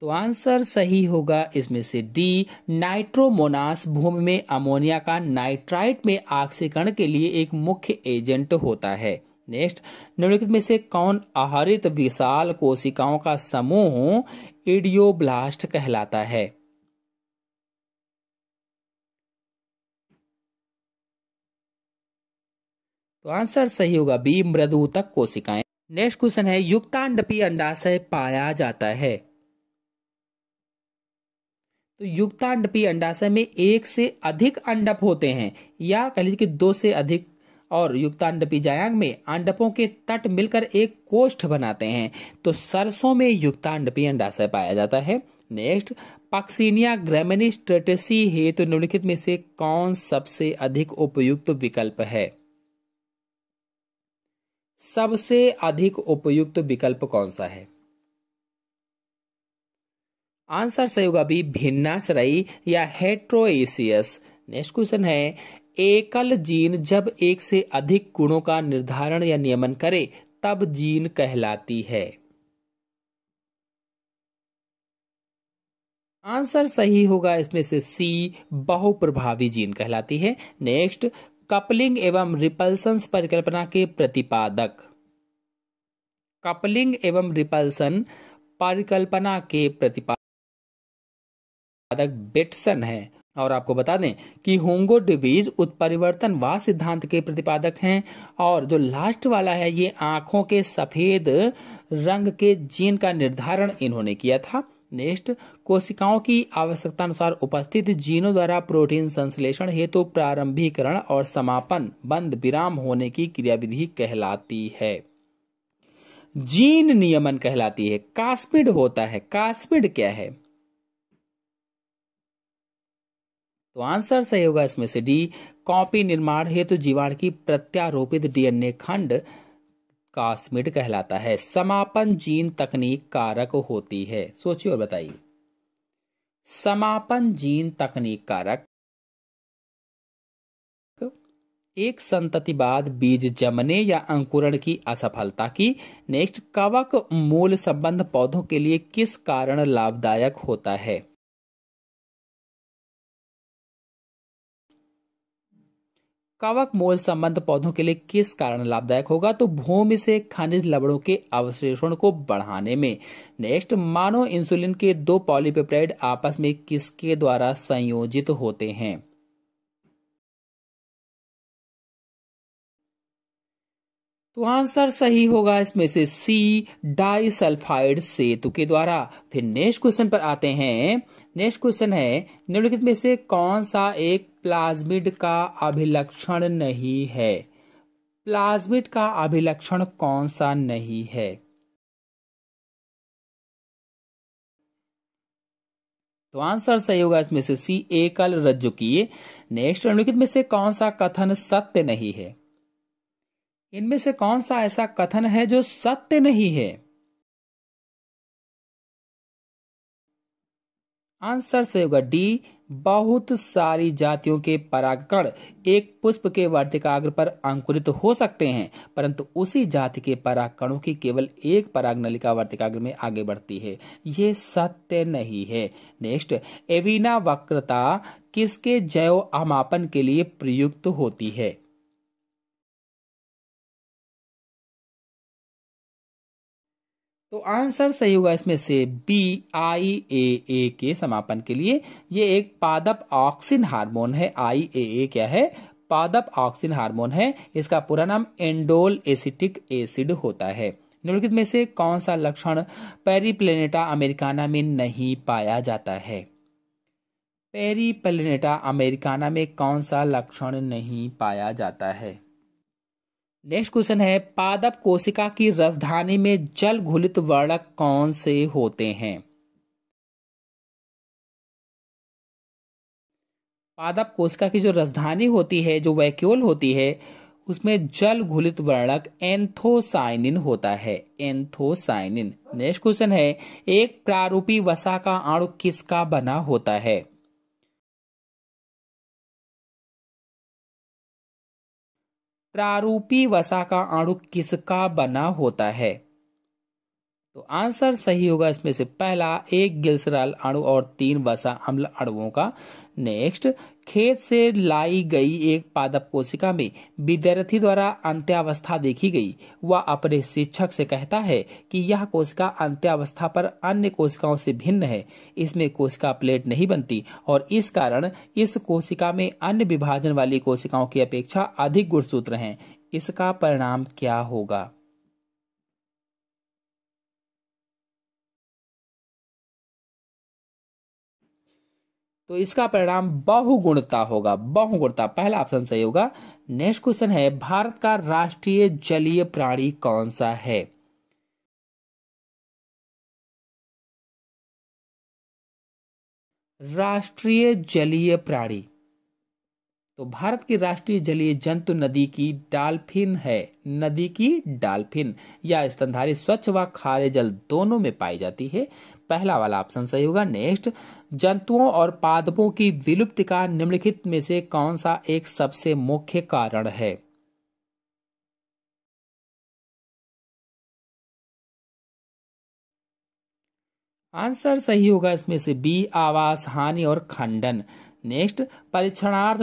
तो आंसर सही होगा इसमें से डी नाइट्रोमोनास भूमि में अमोनिया का नाइट्राइट में ऑक्सीकरण के लिए एक मुख्य एजेंट होता है नेक्स्ट निम्नलिखित में से कौन आहरित विशाल कोशिकाओं का समूह इडियोब्लास्ट कहलाता है तो आंसर सही होगा बी मृदु तक कोशिकाएं नेक्स्ट क्वेश्चन है युक्तांडपी अंडाशय पाया जाता है तो युक्तांडपी अंडाशय में एक से अधिक अंडप होते हैं या कह लीजिए कि दो से अधिक और युक्तांडपी जायांग में अंडपों के तट मिलकर एक कोष्ठ बनाते हैं तो सरसों में युक्तांडपी अंडाशय पाया जाता है नेक्स्ट पक्सीनिया ग्रेमिनिस हेतु तो निम्नलिखित में से कौन सबसे अधिक उपयुक्त विकल्प है सबसे अधिक उपयुक्त विकल्प कौन सा है आंसर सही होगा भी भिन्नाश्रयी या हेट्रोएसियस नेक्स्ट क्वेश्चन है एकल जीन जब एक से अधिक गुणों का निर्धारण या नियमन करे तब जीन कहलाती है आंसर सही होगा इसमें से सी बहुप्रभावी जीन कहलाती है नेक्स्ट कपलिंग एवं रिपल्सन परिकल्पना के प्रतिपादक कपलिंग एवं रिपल्सन परिकल्पना के प्रतिपादक बेटसन है और आपको बता दें कि होंगो डिवीज उत्परिवर्तनवाद सिद्धांत के प्रतिपादक हैं और जो लास्ट वाला है ये आंखों के सफेद रंग के जीन का निर्धारण इन्होंने किया था नेक्स्ट कोशिकाओं की आवश्यकता अनुसार उपस्थित जीनों द्वारा प्रोटीन संश्लेषण हेतु तो प्रारंभीकरण और समापन बंद विराम होने की क्रियाविधि कहलाती है जीन नियमन कहलाती है कास्पिड होता है कास्पिड क्या है तो आंसर सही होगा इसमें से डी कॉपी निर्माण हेतु तो जीवाणु की प्रत्यारोपित डीएनए खंड कास्मिड कहलाता है समापन जीन तकनीक कारक होती है सोचिए और बताइए समापन जीन तकनीक कारक एक बाद बीज जमने या अंकुरण की असफलता की नेक्स्ट कवक मूल संबंध पौधों के लिए किस कारण लाभदायक होता है कवक मोल संबंध पौधों के लिए किस कारण लाभदायक होगा तो भूमि से खनिज लवणों के अवशेषण को बढ़ाने में नेक्स्ट मानव इंसुलिन के दो पॉलीपेप्राइड आपस में किसके द्वारा संयोजित होते हैं तो आंसर सही होगा इसमें से सी डाइसल्फाइड सेतु के द्वारा फिर नेक्स्ट क्वेश्चन पर आते हैं नेक्स्ट क्वेश्चन है निम्नलिखित में से कौन सा एक प्लाज्मिड का अभिलक्षण नहीं है प्लाज्मिड का अभिलक्षण कौन सा नहीं है तो आंसर सही होगा इसमें से सी एकल रज्जु की नेक्स्ट निम्नलिखित में से कौन सा कथन सत्य नहीं है इनमें से कौन सा ऐसा कथन है जो सत्य नहीं है आंसर से होगा डी बहुत सारी जातियों के परागकण एक पुष्प के वर्तिकाग्र पर अंकुरित हो सकते हैं परंतु उसी जाति के परागकणों की केवल एक पराग नलिका वर्तिकाग्र में आगे बढ़ती है यह सत्य नहीं है नेक्स्ट एविना वक्रता किसके जैव आमापन के लिए प्रयुक्त होती है तो आंसर सही होगा इसमें से बी आई ए ए के समापन के लिए ये एक पादप ऑक्सिन हार्मोन है आई ए ए क्या है पादप ऑक्सिन हार्मोन है इसका पूरा नाम एंडोल एसिटिक एसिड होता है निम्नलिखित में से कौन सा लक्षण पेरीप्लेनेटा अमेरिकाना में नहीं पाया जाता है पेरीप्लेनेटा अमेरिकाना में कौन सा लक्षण नहीं पाया जाता है नेक्स्ट क्वेश्चन है पादप कोशिका की राजधानी में जल घुलित वर्णक कौन से होते हैं पादप कोशिका की जो राजधानी होती है जो वैक्यूल होती है उसमें जल घुलित वर्णक एंथोसाइनिन होता है एंथोसाइनिन नेक्स्ट क्वेश्चन है एक प्रारूपी वसा का अणु किसका बना होता है प्रारूपी वसा का आणु किसका बना होता है तो आंसर सही होगा इसमें से पहला एक गिल्सराल अणु और तीन वसा अम्ल अणुओं का नेक्स्ट खेत से लाई गई एक पादप कोशिका में विद्यार्थी द्वारा अंत्यावस्था देखी गई वह अपने शिक्षक से कहता है कि यह कोशिका अंत्यावस्था पर अन्य कोशिकाओं से भिन्न है इसमें कोशिका प्लेट नहीं बनती और इस कारण इस कोशिका में अन्य विभाजन वाली कोशिकाओं की अपेक्षा अधिक गुणसूत्र हैं इसका परिणाम क्या होगा तो इसका परिणाम बहुगुणता होगा बहुगुणता पहला ऑप्शन सही होगा नेक्स्ट क्वेश्चन है भारत का राष्ट्रीय जलीय प्राणी कौन सा है राष्ट्रीय जलीय प्राणी तो भारत की राष्ट्रीय जलीय जंतु नदी की डाल्फिन है नदी की डाल्फिन या स्तनधारी स्वच्छ व खारे जल दोनों में पाई जाती है पहला वाला ऑप्शन सही होगा नेक्स्ट जंतुओं और पादपों की विलुप्ति का निम्नलिखित में से कौन सा एक सबसे मुख्य कारण है आंसर सही होगा इसमें से बी आवास हानि और खंडन नेक्स्ट परीक्षणार्थ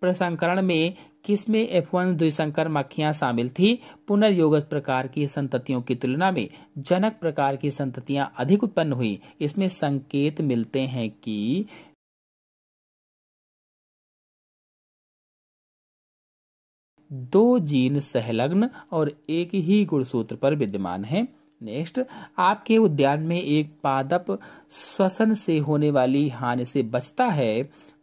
प्रसंकरण में किसमें एफ वन द्विशंकर मक्खियां शामिल थी पुनर्योगज प्रकार की संततियों की तुलना में जनक प्रकार की संततियां अधिक उत्पन्न हुई इसमें संकेत मिलते हैं कि दो जीन सहलग्न और एक ही गुणसूत्र पर विद्यमान है नेक्स्ट आपके उद्यान में एक पादप श्वसन से होने वाली हानि से बचता है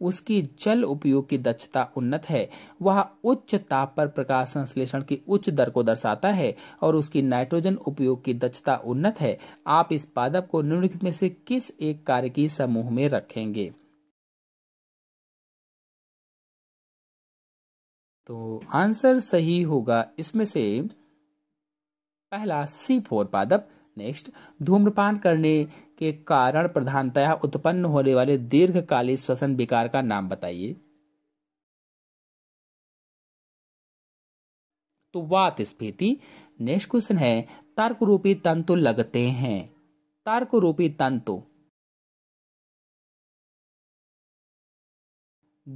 उसकी जल उपयोग की दक्षता उन्नत है वह उच्च ताप पर प्रकाश संश्लेषण की उच्च दर को दर्शाता है और उसकी नाइट्रोजन उपयोग की दक्षता उन्नत है आप इस पादप को निम्नलिखित में से किस एक कार्य की समूह में रखेंगे तो आंसर सही होगा इसमें से पहला सी फोर पादप नेक्स्ट धूम्रपान करने के कारण प्रधानतया उत्पन्न होने वाले दीर्घकालीन श्वसन विकार का नाम बताइए तो वात स्फीति नेक्स्ट क्वेश्चन है तर्क रूपी तंतु लगते हैं तर्क रूपी तंतु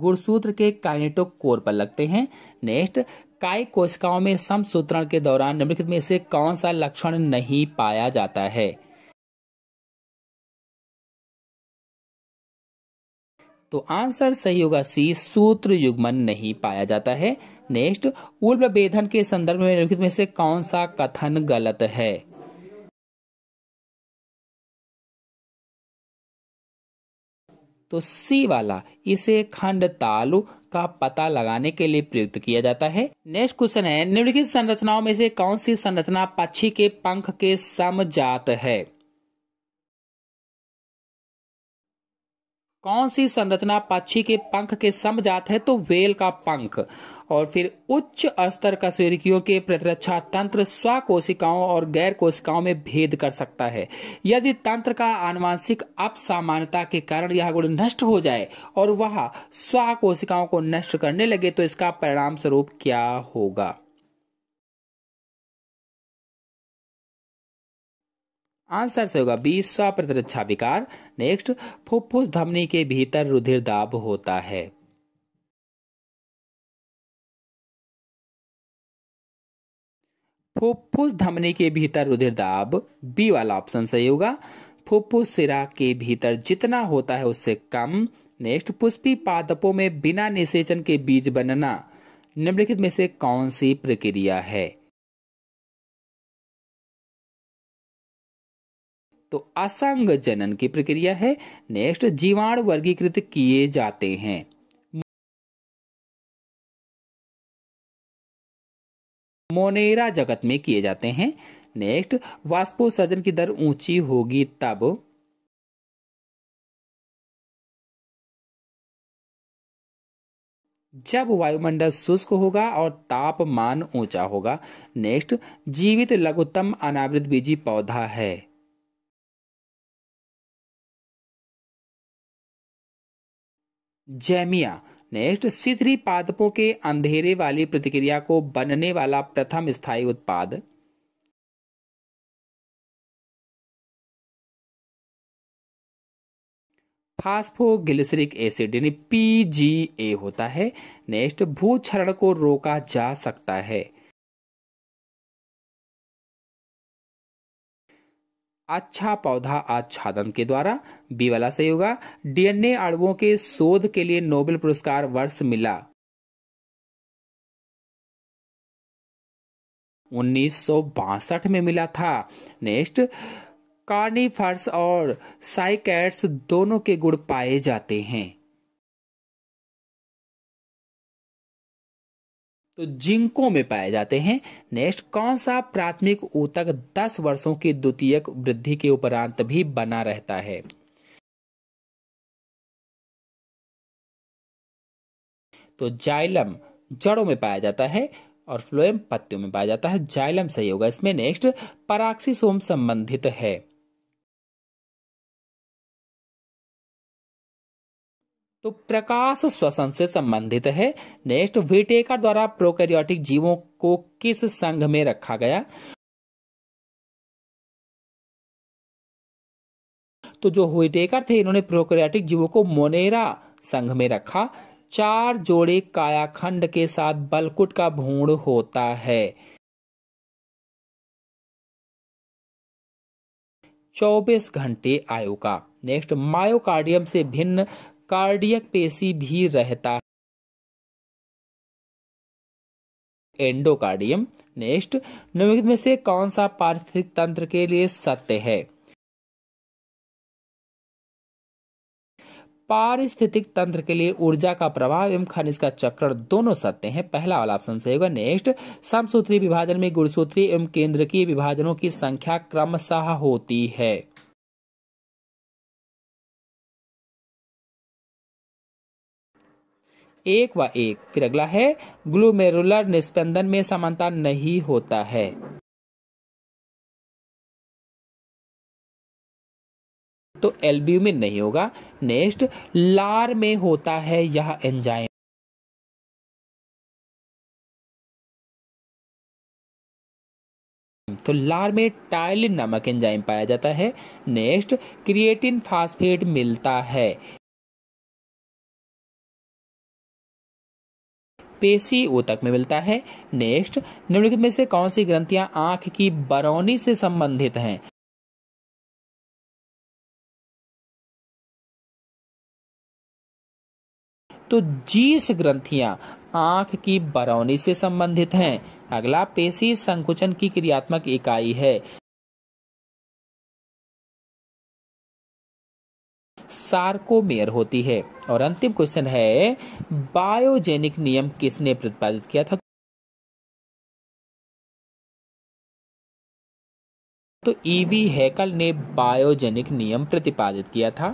गुणसूत्र के काइनेटो कोर पर लगते हैं नेक्स्ट काय कोशिकाओं में समसूत्रण के दौरान निम्नलिखित में से कौन सा लक्षण नहीं पाया जाता है तो आंसर सही होगा सी सूत्र युग्मन नहीं पाया जाता है नेक्स्ट उल्ब के संदर्भ में निम्नलिखित में से कौन सा कथन गलत है तो सी वाला इसे खंड तालु का पता लगाने के लिए प्रयुक्त किया जाता है नेक्स्ट क्वेश्चन है निम्नलिखित संरचनाओं में से कौन सी संरचना पक्षी के पंख के समजात है कौन सी संरचना पक्षी के पंख के समजात है तो वेल का पंख और फिर उच्च स्तर का के प्रतिरक्षा तंत्र स्व कोशिकाओं और गैर कोशिकाओं में भेद कर सकता है यदि तंत्र का आनुवांशिक अपसामान्यता के कारण यह गुण नष्ट हो जाए और वह स्व कोशिकाओं को नष्ट करने लगे तो इसका परिणाम स्वरूप क्या होगा आंसर से होगा बी प्रतिरक्षा विकार नेक्स्ट फुफ्फुस धमनी के भीतर रुधिर दाब होता है फुफ्फुस धमनी के भीतर रुधिर दाब बी वाला ऑप्शन सही होगा फुफ्फुस सिरा के भीतर जितना होता है उससे कम नेक्स्ट पुष्पी पादपों में बिना निषेचन के बीज बनना निम्नलिखित में से कौन सी प्रक्रिया है तो असंग जनन की प्रक्रिया है नेक्स्ट जीवाणु वर्गीकृत किए जाते हैं मोनेरा जगत में किए जाते हैं नेक्स्ट वाष्पोसर्जन की दर ऊंची होगी तब जब वायुमंडल शुष्क होगा और तापमान ऊंचा होगा नेक्स्ट जीवित लघुतम अनावृत बीजी पौधा है जैमिया नेक्स्ट सिथरी पादपों के अंधेरे वाली प्रतिक्रिया को बनने वाला प्रथम स्थायी उत्पाद फास्फोग्लिसरिक एसिड यानी पीजीए होता है नेक्स्ट भूक्षरण को रोका जा सकता है अच्छा पौधा आच्छादन के द्वारा बी वाला सही होगा डीएनए अणुओं के शोध के लिए नोबेल पुरस्कार वर्ष मिला 1962 में मिला था नेक्स्ट कार्निफर्स और साइकैट्स दोनों के गुण पाए जाते हैं तो जिंकों में पाए जाते हैं नेक्स्ट कौन सा प्राथमिक ऊतक 10 वर्षों की द्वितीयक वृद्धि के उपरांत भी बना रहता है तो जाइलम जड़ों में पाया जाता है और फ्लोएम पत्तियों में पाया जाता है जाइलम सही होगा इसमें नेक्स्ट पराक्सीसोम संबंधित है तो प्रकाश श्वसन से संबंधित है नेक्स्ट विटेकर द्वारा प्रोकैरियोटिक जीवों को किस संघ में रखा गया तो जो विटेकर थे इन्होंने प्रोकैरियोटिक जीवों को मोनेरा संघ में रखा चार जोड़े कायाखंड के साथ बलकुट का भूण होता है चौबीस घंटे आयु का नेक्स्ट मायोकार्डियम से भिन्न कार्डियक पेशी भी रहता है एंडोकार्डियम नेक्स्ट निम्नलिखित में से कौन सा पार्थिव तंत्र के लिए सत्य है पारिस्थितिक तंत्र के लिए ऊर्जा का प्रभाव एवं खनिज का चक्र दोनों सत्य हैं पहला वाला ऑप्शन सही होगा नेक्स्ट समसूत्री विभाजन में गुणसूत्री एवं केंद्र की विभाजनों की संख्या क्रमशः होती है एक व एक फिर अगला है ग्लूमेरुलर निस्पंदन में समानता नहीं होता है तो एल्ब्यूमिन नहीं होगा नेक्स्ट लार में होता है यह एंजाइम तो लार में टाइलिन नामक एंजाइम पाया जाता है नेक्स्ट क्रिएटिन फास्फेट मिलता है पेशी ऊतक में मिलता है नेक्स्ट निम्नलिखित में से कौन सी ग्रंथियां आंख की बरौनी से संबंधित हैं तो जीस ग्रंथियां आंख की बरौनी से संबंधित हैं अगला पेशी संकुचन की क्रियात्मक इकाई है सार्कोमेयर होती है और अंतिम क्वेश्चन है बायोजेनिक नियम किसने प्रतिपादित किया था तो ईवी e हैकल ने बायोजेनिक नियम प्रतिपादित किया था